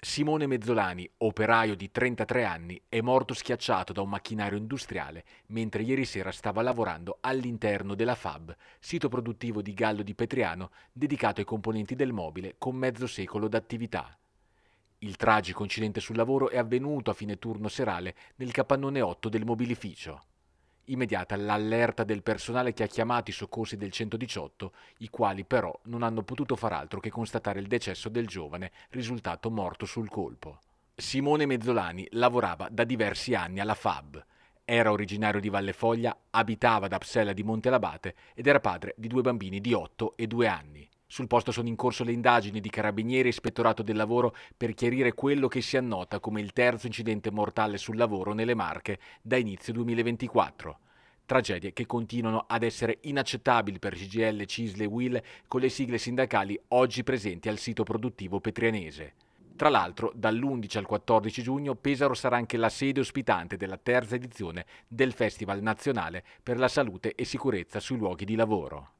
Simone Mezzolani, operaio di 33 anni, è morto schiacciato da un macchinario industriale mentre ieri sera stava lavorando all'interno della FAB, sito produttivo di Gallo di Petriano dedicato ai componenti del mobile con mezzo secolo d'attività. Il tragico incidente sul lavoro è avvenuto a fine turno serale nel capannone 8 del mobilificio immediata l'allerta del personale che ha chiamato i soccorsi del 118, i quali però non hanno potuto far altro che constatare il decesso del giovane risultato morto sul colpo. Simone Mezzolani lavorava da diversi anni alla FAB. Era originario di Valle Foglia, abitava ad Apsella di Montelabate ed era padre di due bambini di 8 e 2 anni. Sul posto sono in corso le indagini di Carabinieri e Ispettorato del Lavoro per chiarire quello che si annota come il terzo incidente mortale sul lavoro nelle Marche da inizio 2024. Tragedie che continuano ad essere inaccettabili per CGL, Cisle e Will con le sigle sindacali oggi presenti al sito produttivo petrianese. Tra l'altro, dall'11 al 14 giugno Pesaro sarà anche la sede ospitante della terza edizione del Festival Nazionale per la Salute e Sicurezza sui luoghi di lavoro.